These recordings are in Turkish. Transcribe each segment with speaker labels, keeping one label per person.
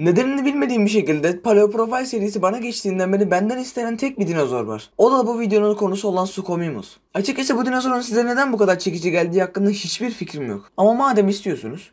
Speaker 1: Nedenini bilmediğim bir şekilde Paleo Profile serisi bana geçtiğinden beri benden istenen tek bir dinozor var. O da bu videonun konusu olan Sukomimus. Açıkçası bu dinozorun size neden bu kadar çekici geldiği hakkında hiçbir fikrim yok. Ama madem istiyorsunuz,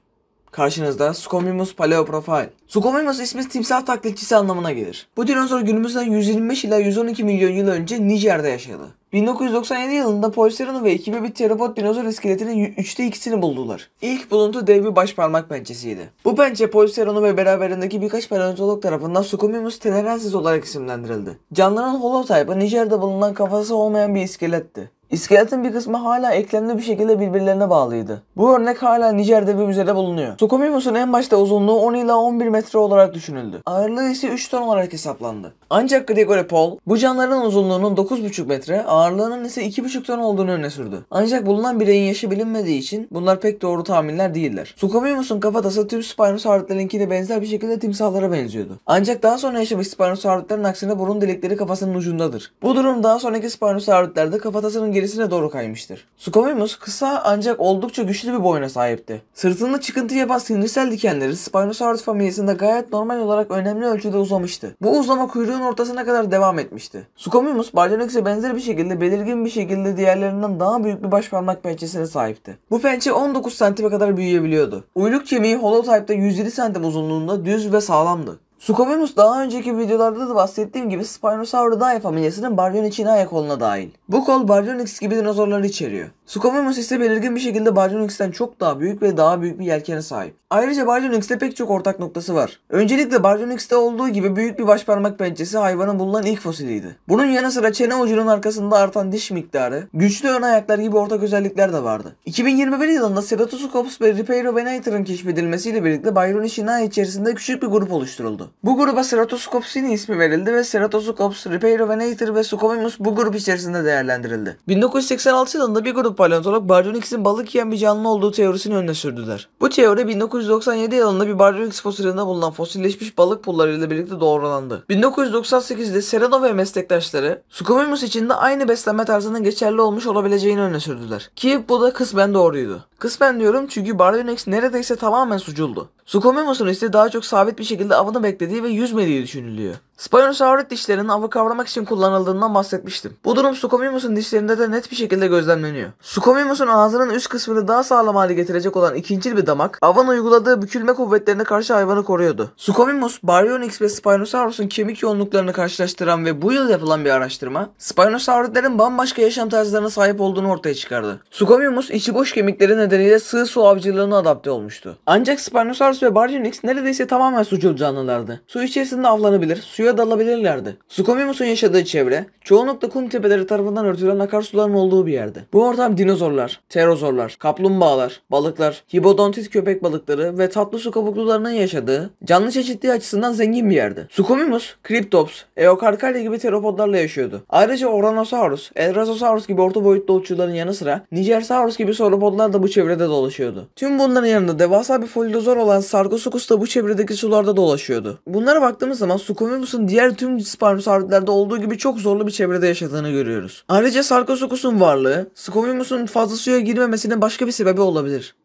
Speaker 1: Karşınızda Scomimus paleoprofile. Scomimus ismi timsah taklitçisi anlamına gelir. Bu dinozor günümüzden 125 ila 112 milyon yıl önce Nijer'de yaşadı. 1997 yılında Poiserano ve ekibi bir teropod dinozor iskeletinin 3'te 2'sini buldular. İlk buluntu dev bir baş parmak pençesiydi. Bu pençe Poiserano ve beraberindeki birkaç paleontolog tarafından Sukumimus tenerensis olarak isimlendirildi. Canlının holotype'ı Nijer'de bulunan kafası olmayan bir iskeletti. İskeletin bir kısmı hala eklemli bir şekilde birbirlerine bağlıydı. Bu örnek hala Nijer'de bir müzede bulunuyor. Sukumimus'un en başta uzunluğu 10 ila 11 metre olarak düşünüldü. Ağırlığı ise 3 ton olarak hesaplandı. Ancak Gregory Paul bu canlıların uzunluğunun 9,5 metre, ağırlığının ise 2,5 ton olduğunu öne sürdü. Ancak bulunan bireyin yaşı bilinmediği için bunlar pek doğru tahminler değiller. Sukumimus'un kafatası tüm Spinosaurus'larınkiyle benzer bir şekilde timsahlara benziyordu. Ancak daha sonra yaşamış Spinosaurus'ların aksine burun delikleri kafasının ucundadır. Bu durum daha sonraki Spinosaurus'larda kafatasının gerisine doğru kaymıştır. Scomimus kısa ancak oldukça güçlü bir boyuna sahipti. Sırtında çıkıntı yapan sinirsel dikenleri Spinosaurus familyasında gayet normal olarak önemli ölçüde uzamıştı. Bu uzama kuyruğun ortasına kadar devam etmişti. Scomimus Bardanox'e benzer bir şekilde belirgin bir şekilde diğerlerinden daha büyük bir başparmak pençesine sahipti. Bu pençe 19 santime kadar büyüyebiliyordu. Uyluk kemiği holotype'da 107 cm uzunluğunda düz ve sağlamdı. Scovenus daha önceki videolarda da bahsettiğim gibi Spinosauridae familyasının Baryonychinae koluna dahil. Bu kol Baryonyx gibi dinozorları içeriyor. Squamimus ise belirgin bir şekilde Baryonyx'ten çok daha büyük ve daha büyük bir yelkene sahip. Ayrıca Baryonyx'te pek çok ortak noktası var. Öncelikle Baryonyx'te olduğu gibi büyük bir başparmak pençesi hayvanın bulunan ilk fosiliydi. Bunun yanı sıra çene ucunun arkasında artan diş miktarı, güçlü ön ayaklar gibi ortak özellikler de vardı. 2021 yılında Ceratosucops ve Ripeirovenator'ın keşfedilmesiyle birlikte Baryonychinae içerisinde küçük bir grup oluşturuldu. Bu gruba Ceratoscopsini ismi verildi ve Ceratosucops, Ripeirovenator ve Squamimus bu grup içerisinde değerlendirildi. 1986 yılında bir grup paleontolog Bardonix'in balık yiyen bir canlı olduğu teorisini öne sürdüler. Bu teori 1997 yılında bir Bardonix fosilinde bulunan fosilleşmiş balık pullarıyla birlikte doğrulandı. 1998'de Sereno ve meslektaşları Scumimus için de aynı beslenme tarzının geçerli olmuş olabileceğini öne sürdüler. Ki bu da kısmen doğruydu. Kısmen diyorum çünkü Bardionex neredeyse tamamen suculdu. Sukomemos'un ise daha çok sabit bir şekilde avını beklediği ve yüzmediği düşünülüyor. Spinosaurus dişlerinin avı kavramak için kullanıldığından bahsetmiştim. Bu durum Sukomemos'un dişlerinde de net bir şekilde gözlemleniyor. Sukomemos'un ağzının üst kısmını daha sağlam hale getirecek olan ikinci bir damak, avın uyguladığı bükülme kuvvetlerine karşı hayvanı koruyordu. Sukomemos, Baryonyx ve Spinosaurus'un kemik yoğunluklarını karşılaştıran ve bu yıl yapılan bir araştırma, Spinosaurus'ların bambaşka yaşam tarzlarına sahip olduğunu ortaya çıkardı. Sukomemos içi boş kemiklerine nedeniyle sığ su avcılığına adapte olmuştu. Ancak Spinosaurus ve Baryonyx neredeyse tamamen sucul canlılardı. Su içerisinde avlanabilir, suya dalabilirlerdi. Sukomimus'un yaşadığı çevre, çoğunlukla kum tepeleri tarafından örtülen akarsuların olduğu bir yerdi. Bu ortam dinozorlar, terozorlar, kaplumbağalar, balıklar, hibodontit köpek balıkları ve tatlı su kabuklularının yaşadığı, canlı çeşitliği açısından zengin bir yerdi. Sukomimus, Cryptops, Eokarkalya gibi teropodlarla yaşıyordu. Ayrıca Oranosaurus, Elrasosaurus gibi orta boyutlu uççuların yanı sıra Nigersaurus gibi sauropodlar da bu çevrede dolaşıyordu. Tüm bunların yanında devasa bir folidozor olan Sarcosuchus da bu çevredeki sularda dolaşıyordu. Bunlara baktığımız zaman Succumbus'un diğer tüm Sparmosauridlerde olduğu gibi çok zorlu bir çevrede yaşadığını görüyoruz. Ayrıca Sarcosuchus'un varlığı Succumbus'un fazla suya girmemesinin başka bir sebebi olabilir.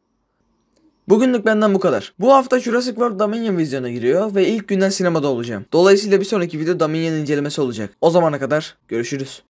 Speaker 1: Bugünlük benden bu kadar. Bu hafta Jurassic World Dominion vizyona giriyor ve ilk günden sinemada olacağım. Dolayısıyla bir sonraki video Dominion incelemesi olacak. O zamana kadar görüşürüz.